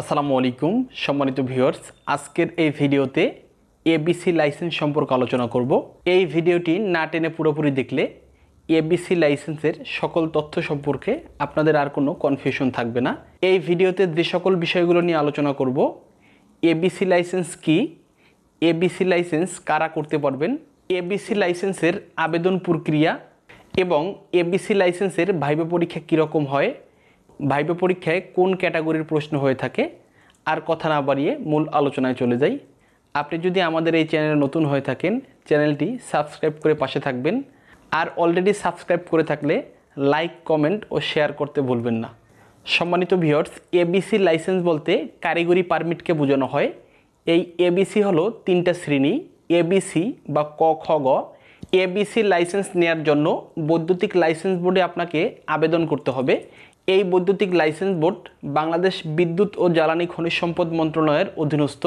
আসসালামু আলাইকুম সম্মানিত ভিউয়ার্স আজকের এই ভিডিওতে এবিসি লাইসেন্স সম্পর্কে আলোচনা করব এই ভিডিওটি না টেনে পুরোপুরি দেখলে এবিসি লাইসেন্সের সকল তথ্য সম্পর্কে আপনাদের আর কোনো কনফিউশন থাকবে না এই ভিডিওতে যে সকল বিষয়গুলো নিয়ে আলোচনা করব এবিসি লাইসেন্স কি এবিসি লাইসেন্স কারা করতে পারবেন এবিসি লাইসেন্সের আবেদন প্রক্রিয়া এবং এবিসি লাইসেন্সের ভাইবা পরীক্ষা কীরকম হয় ভাইবে পরীক্ষায় কোন ক্যাটাগরির প্রশ্ন হয়ে থাকে আর কথা না বাড়িয়ে মূল আলোচনায় চলে যাই আপনি যদি আমাদের এই চ্যানেলে নতুন হয়ে থাকেন চ্যানেলটি সাবস্ক্রাইব করে পাশে থাকবেন আর অলরেডি সাবস্ক্রাইব করে থাকলে লাইক কমেন্ট ও শেয়ার করতে ভুলবেন না সম্মানিত ভিওর্স এবিসি লাইসেন্স বলতে কারিগরি পারমিটকে বোঝানো হয় এই এবিসি হলো তিনটা শ্রেণী এবিসি বা ক খ গ এবিসি লাইসেন্স নেয়ার জন্য বৈদ্যুতিক লাইসেন্স বোর্ডে আপনাকে আবেদন করতে হবে এই বৈদ্যুতিক লাইসেন্স বোর্ড বাংলাদেশ বিদ্যুৎ ও জ্বালানি খনিজ সম্পদ মন্ত্রণালয়ের অধীনস্থ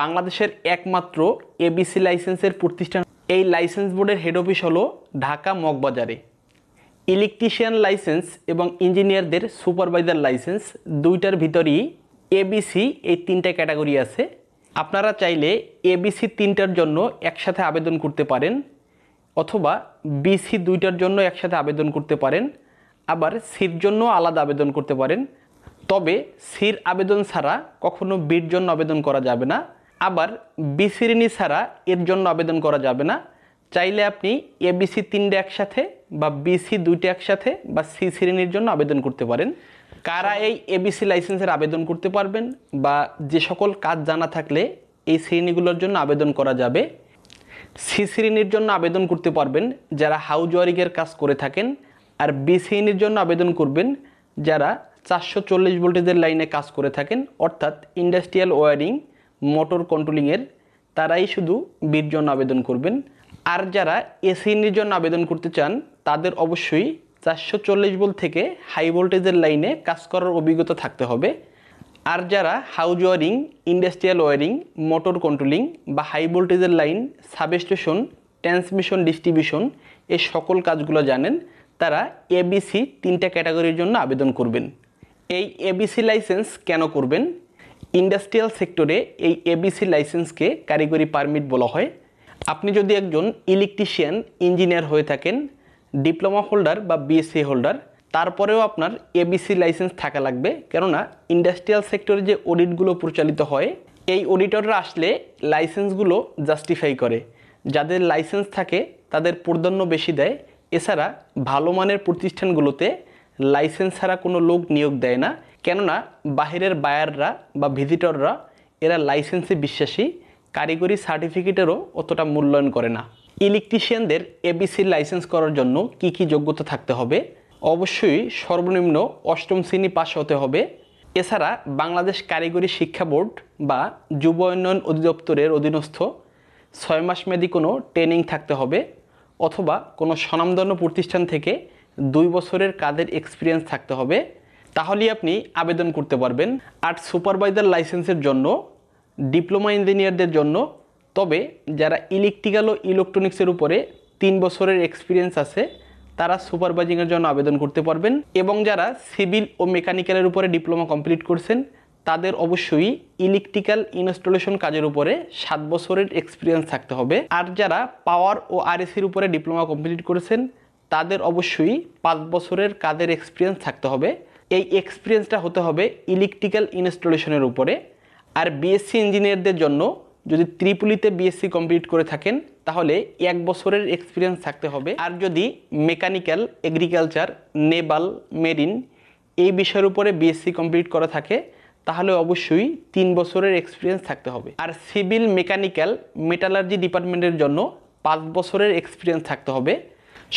বাংলাদেশের একমাত্র এবিসি লাইসেন্সের প্রতিষ্ঠান এই লাইসেন্স বোর্ডের হেড অফিস হলো ঢাকা মগবাজারে ইলেকট্রিশিয়ান লাইসেন্স এবং ইঞ্জিনিয়ারদের সুপারভাইজার লাইসেন্স দুইটার ভিতরেই এবিসি এই তিনটা ক্যাটাগরি আছে আপনারা চাইলে এবিসি তিনটার জন্য একসাথে আবেদন করতে পারেন অথবা বিসি দুইটার জন্য একসাথে আবেদন করতে পারেন আবার সির জন্য আলাদা আবেদন করতে পারেন তবে সির আবেদন ছাড়া কখনো বির জন্য আবেদন করা যাবে না আবার বিসিরিনি ছাড়া এর জন্য আবেদন করা যাবে না চাইলে আপনি এবিসি তিনটে একসাথে বা বিসি দুইটা একসাথে বা সি শ্রেণীর জন্য আবেদন করতে পারেন কারা এই এবিসি লাইসেন্সের আবেদন করতে পারবেন বা যে সকল কাজ জানা থাকলে এই শ্রেণীগুলোর জন্য আবেদন করা যাবে সি শ্রেণীর জন্য আবেদন করতে পারবেন যারা হাউজ ওয়ারিংয়ের কাজ করে থাকেন আর বিসিএনের জন্য আবেদন করবেন যারা চারশো চল্লিশ ভোল্টেজের লাইনে কাজ করে থাকেন অর্থাৎ ইন্ডাস্ট্রিয়াল ওয়ারিং মোটর কন্ট্রোলিংয়ের তারাই শুধু বির জন্য আবেদন করবেন আর যারা এসিএনের জন্য আবেদন করতে চান তাদের অবশ্যই চারশো চল্লিশ ভোল্ট থেকে হাই ভোল্টেজের লাইনে কাজ করার অভিজ্ঞতা থাকতে হবে আর যারা house wiring industrial wiring motor controlling বা হাই ভোল্টেজের লাইন সাবস্টেশন ট্রান্সমিশন ডিস্ট্রিবিউশন এই সকল কাজগুলো জানেন তারা এবিসি তিনটা ক্যাটাগরির জন্য আবেদন করবেন এই এবিসি লাইসেন্স কেন করবেন ইন্ডাস্ট্রিয়াল সেক্টরে এই এবিসি লাইসেন্সকে কারিগরি পারমিট বলা হয় আপনি যদি একজন ইলেকট্রিশিয়ান ইঞ্জিনিয়ার হয়ে থাকেন ডিপ্লোমা হোল্ডার বা বিএসসি হোল্ডার e তারপরেও আপনার এবিসি লাইসেন্স থাকা লাগবে কেননা ইন্ডাস্ট্রিয়াল সেক্টরে যে অডিটগুলো প্রচালিত হয় এই অডিটররা আসলে লাইসেন্সগুলো জাস্টিফাই করে যাদের লাইসেন্স থাকে তাদের প্রাধান্য বেশি দেয় এছাড়া ভালো মানের প্রতিষ্ঠানগুলোতে লাইসেন্স ছাড়া কোনো লোক নিয়োগ দেয় না কেননা বাহিরের বায়াররা বা ভিজিটররা এরা লাইসেন্সে বিশ্বাসী কারিগরি সার্টিফিকেটেরও অতটা মূল্যায়ন করে না ইলেকট্রিশিয়ানদের এবিসি লাইসেন্স করার জন্য কি কি যোগ্যতা থাকতে হবে অবশ্যই সর্বনিম্ন অষ্টম শ্রেণী পাশ হতে হবে এছাড়া বাংলাদেশ কারিগরি শিক্ষা বোর্ড বা যুব উন্নয়ন অধিদপ্তরের অধীনস্থ ছয় মাস মেয়াদি কোনো ট্রেনিং থাকতে হবে অথবা কোনো স্বনামধন্য প্রতিষ্ঠান থেকে দুই বছরের কাদের এক্সপিরিয়েন্স থাকতে হবে তাহলেই আপনি আবেদন করতে পারবেন আর সুপারভাইজার লাইসেন্সের জন্য ডিপ্লোমা ইঞ্জিনিয়ারদের জন্য তবে যারা ইলেকট্রিক্যাল ও ইলেকট্রনিক্সের উপরে তিন বছরের এক্সপিরিয়েন্স আছে তারা সুপারভাইজিংয়ের জন্য আবেদন করতে পারবেন এবং যারা সিভিল ও মেকানিক্যালের উপরে ডিপ্লোমা কমপ্লিট করছেন তাদের অবশ্যই ইলেকট্রিক্যাল ইনস্টলেশন কাজের উপরে সাত বছরের এক্সপিরিয়েন্স থাকতে হবে আর যারা পাওয়ার ও আরএসির উপরে ডিপ্লোমা কমপ্লিট করেছেন তাদের অবশ্যই পাঁচ বছরের কাজের এক্সপিরিয়েন্স থাকতে হবে এই এক্সপিরিয়েন্সটা হতে হবে ইলেকট্রিক্যাল ইনস্টলেশনের উপরে আর বিএসসি ইঞ্জিনিয়ারদের জন্য যদি ত্রিপুলিতে বিএসসি কমপ্লিট করে থাকেন তাহলে এক বছরের এক্সপিরিয়েন্স থাকতে হবে আর যদি মেকানিক্যাল এগ্রিকালচার নেবাল মেরিন এই বিষয়ের উপরে বিএসসি কমপ্লিট করা থাকে তাহলে অবশ্যই তিন বছরের এক্সপিরিয়েন্স থাকতে হবে আর সিভিল মেকানিক্যাল মেটালার্জি ডিপার্টমেন্টের জন্য পাঁচ বছরের এক্সপিরিয়েন্স থাকতে হবে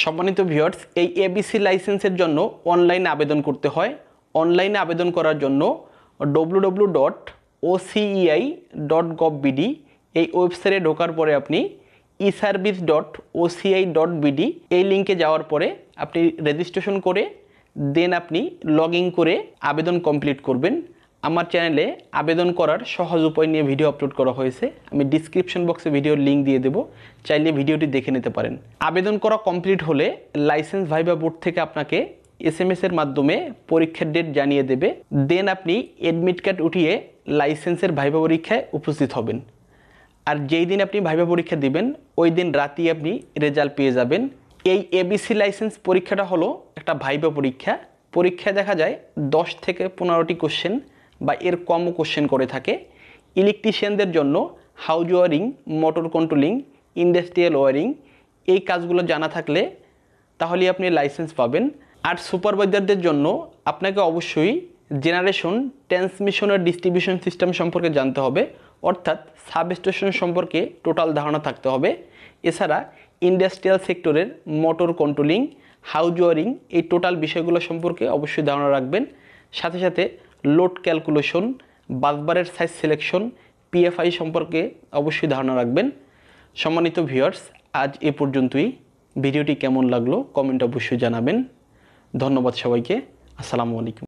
সম্মানিত ভিওর্স এই এবিসি লাইসেন্সের জন্য অনলাইনে আবেদন করতে হয় অনলাইনে আবেদন করার জন্য W W dot OCEI dot BD এই ওয়েবসাইটে ঢোকার পরে আপনি e service dot OCI dot BD এই লিঙ্কে যাওয়ার পরে আপনি রেজিস্ট্রেশন করে দেন আপনি লগ ইন করে আবেদন কমপ্লিট করবেন আমার চ্যানেলে আবেদন করার সহজ উপায় নিয়ে ভিডিও আপলোড করা হয়েছে আমি ডিসক্রিপশন বক্সে ভিডিওর লিঙ্ক দিয়ে দেবো চাইলে ভিডিওটি দেখে নিতে পারেন আবেদন করা কমপ্লিট হলে লাইসেন্স ভাইবা বোর্ড থেকে আপনাকে এস এম এর মাধ্যমে পরীক্ষার ডেট জানিয়ে দেবে দেন আপনি এডমিট কার্ড উঠিয়ে লাইসেন্সের ভাইবা পরীক্ষায় উপস্থিত হবেন আর যেই দিন আপনি ভাইবা পরীক্ষা দিবেন ওই দিন রাতেই আপনি রেজাল্ট পেয়ে যাবেন এই এবিসি লাইসেন্স পরীক্ষাটা হলো একটা ভাইবা পরীক্ষা পরীক্ষায় দেখা যায় দশ থেকে পনেরোটি কোশ্চেন বা এর কমও কোশ্চেন করে থাকে ইলেকট্রিশিয়ানদের জন্য house wiring motor controlling industrial wiring এই কাজগুলো জানা থাকলে তাহলে আপনি লাইসেন্স পাবেন আর সুপারভাইজারদের জন্য আপনাকে অবশ্যই জেনারেশন ট্রান্সমিশন আর ডিস্ট্রিবিউশন সিস্টেম সম্পর্কে জানতে হবে অর্থাৎ সাবস্টেশন সম্পর্কে টোটাল ধারণা থাকতে হবে এছাড়া ইন্ডাস্ট্রিয়াল সেক্টরের মোটর কন্ট্রোলিং হাউজ ওয়ারিং এই টোটাল বিষয়গুলো সম্পর্কে অবশ্যই ধারণা রাখবেন সাথে সাথে লোড ক্যালকুলেশন বাগবারের সাইজ সিলেকশন পিএফআই সম্পর্কে অবশ্যই ধারণা রাখবেন সম্মানিত ভিউয়ার্স আজ এ পর্যন্তই ভিডিওটি কেমন লাগলো কমেন্ট অবশ্যই জানাবেন ধন্যবাদ সবাইকে আসসালামু আলাইকুম